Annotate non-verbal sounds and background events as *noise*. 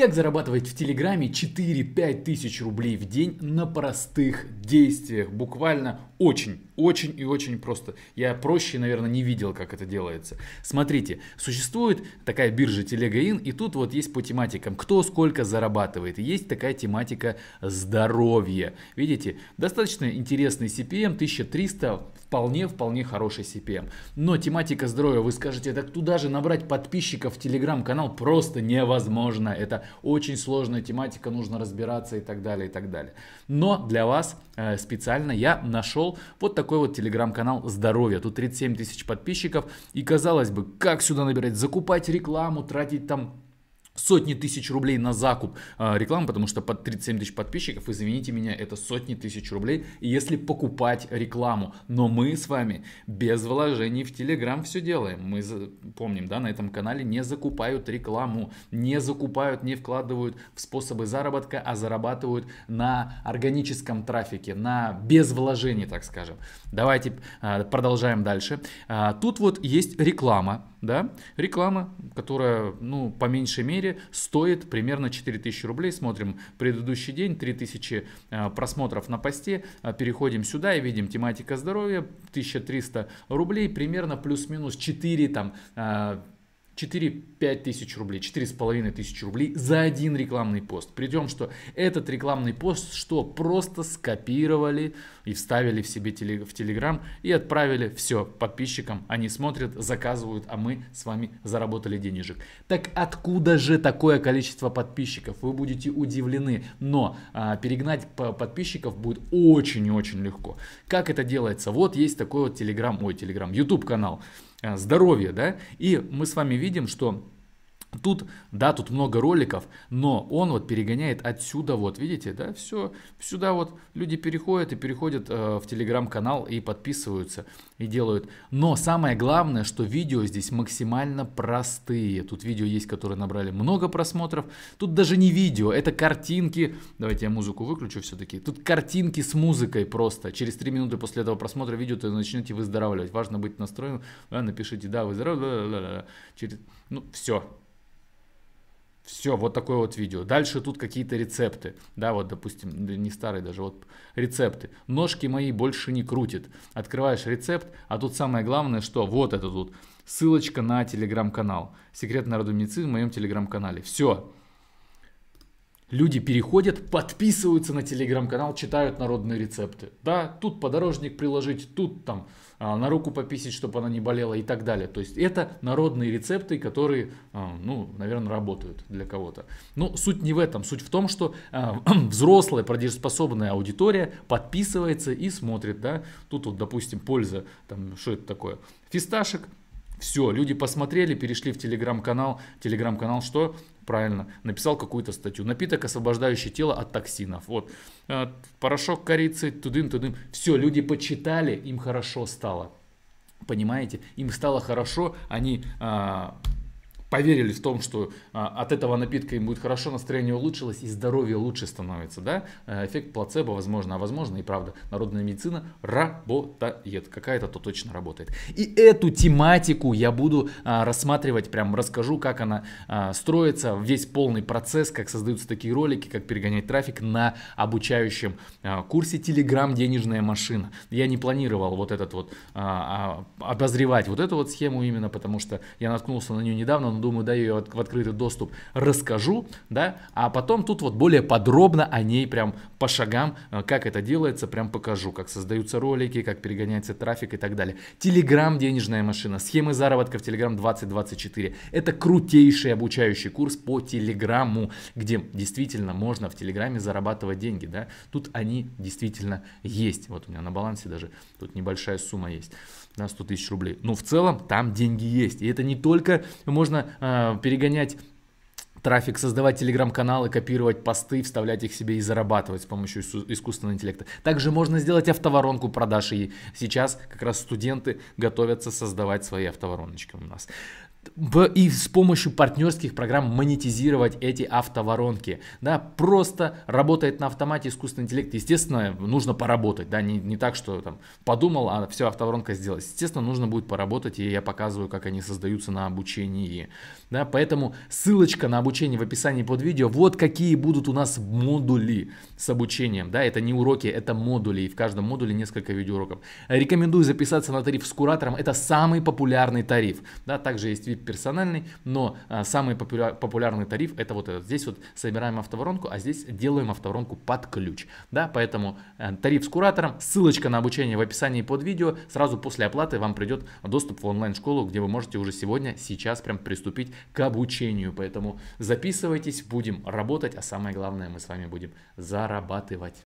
Как зарабатывать в Телеграме 4-5 тысяч рублей в день на простых действиях, буквально очень очень и очень просто. Я проще, наверное, не видел, как это делается. Смотрите, существует такая биржа Телегаин, и тут вот есть по тематикам, кто сколько зарабатывает. И есть такая тематика здоровья. Видите, достаточно интересный CPM, 1300, вполне, вполне хороший CPM. Но тематика здоровья, вы скажете, так туда же набрать подписчиков в телеграм-канал просто невозможно. Это очень сложная тематика, нужно разбираться и так далее, и так далее. Но для вас э, специально я нашел вот такой такой вот телеграм-канал здоровья. Тут 37 тысяч подписчиков. И казалось бы, как сюда набирать? Закупать рекламу, тратить там сотни тысяч рублей на закуп а, рекламы, потому что под 37 тысяч подписчиков, извините меня, это сотни тысяч рублей, если покупать рекламу. Но мы с вами без вложений в Телеграм все делаем. Мы помним, да, на этом канале не закупают рекламу, не закупают, не вкладывают в способы заработка, а зарабатывают на органическом трафике, на без вложений, так скажем. Давайте а, продолжаем дальше. А, тут вот есть реклама, да, реклама, которая, ну, по меньшей мере, деле стоит примерно 4000 рублей. Смотрим предыдущий день, 3000 э, просмотров на посте. Э, переходим сюда и видим тематика здоровья, 1300 рублей, примерно плюс-минус 4 там э, 4-5 тысяч рублей, 4,5 тысячи рублей за один рекламный пост. При том, что этот рекламный пост, что просто скопировали и вставили в себе теле, в Телеграм и отправили все подписчикам. Они смотрят, заказывают, а мы с вами заработали денежек. Так откуда же такое количество подписчиков? Вы будете удивлены, но а, перегнать подписчиков будет очень и очень легко. Как это делается? Вот есть такой вот Телеграм, ой, Телеграм, YouTube канал. Здоровье, да, и мы с вами видим, что Тут, да, тут много роликов, но он вот перегоняет отсюда, вот, видите, да, все, сюда вот люди переходят и переходят э, в телеграм-канал и подписываются, и делают. Но самое главное, что видео здесь максимально простые. Тут видео есть, которые набрали много просмотров. Тут даже не видео, это картинки. Давайте я музыку выключу все-таки. Тут картинки с музыкой просто. Через 3 минуты после этого просмотра видео ты начнете выздоравливать. Важно быть настроенным. Да, напишите, да, выздоравливаю. Через... Ну, все. Все, вот такое вот видео. Дальше тут какие-то рецепты. Да, вот, допустим, не старые даже, вот рецепты. Ножки мои больше не крутит. Открываешь рецепт, а тут самое главное, что вот это тут. Ссылочка на телеграм-канал. Секрет народу медицины в моем телеграм-канале. Все люди переходят, подписываются на телеграм-канал, читают народные рецепты. Да, тут подорожник приложить, тут там а, на руку пописить, чтобы она не болела и так далее. То есть это народные рецепты, которые, а, ну, наверное, работают для кого-то. Но суть не в этом. Суть в том, что а, *clears throat* взрослая продержеспособная аудитория подписывается и смотрит, да. Тут вот, допустим, польза, там, что это такое? Фисташек – все, люди посмотрели, перешли в телеграм-канал. Телеграм-канал что? Правильно, написал какую-то статью. Напиток, освобождающий тело от токсинов. Вот, э, порошок корицы, тудым-тудым. Все, люди почитали, им хорошо стало. Понимаете? Им стало хорошо, они а, поверили в том, что а, от этого напитка им будет хорошо, настроение улучшилось и здоровье лучше становится, да, э, эффект плацебо возможно, а возможно и правда, народная медицина работает, какая-то то точно работает. И эту тематику я буду а, рассматривать, прям расскажу, как она а, строится, весь полный процесс, как создаются такие ролики, как перегонять трафик на обучающем курсе Telegram «Денежная машина». Я не планировал вот этот вот, обозревать вот эту вот схему именно, потому что я наткнулся на нее недавно, думаю, да, ее в открытый доступ, расскажу, да, а потом тут вот более подробно о ней прям по шагам, э, как это делается, прям покажу, как создаются ролики, как перегоняется трафик и так далее. Телеграм денежная машина, схемы заработка в Телеграм 2024. Это крутейший обучающий курс по Телеграмму, где действительно можно в Телеграме зарабатывать деньги, да, тут они действительно есть. Вот у меня на балансе даже тут небольшая сумма есть на 100 тысяч рублей. Но в целом там деньги есть. И это не только можно э, перегонять трафик, создавать телеграм-каналы, копировать посты, вставлять их себе и зарабатывать с помощью искусственного интеллекта. Также можно сделать автоворонку продаж, и сейчас как раз студенты готовятся создавать свои автовороночки у нас и с помощью партнерских программ монетизировать эти автоворонки. Да, просто работает на автомате искусственный интеллект. Естественно, нужно поработать, да, не, не так, что там подумал, а все, автоворонка сделалась. Естественно, нужно будет поработать, и я показываю, как они создаются на обучении. Да, поэтому ссылочка на обучение в описании под видео. Вот какие будут у нас модули с обучением. Да, это не уроки, это модули, и в каждом модуле несколько видеоуроков. Рекомендую записаться на тариф с куратором. Это самый популярный тариф. Да, также есть тип персональный, но а, самый популярный тариф это вот этот. Здесь вот собираем автоворонку, а здесь делаем автоворонку под ключ. Да, поэтому э, тариф с куратором, ссылочка на обучение в описании под видео. Сразу после оплаты вам придет доступ в онлайн-школу, где вы можете уже сегодня, сейчас прям приступить к обучению. Поэтому записывайтесь, будем работать, а самое главное мы с вами будем зарабатывать.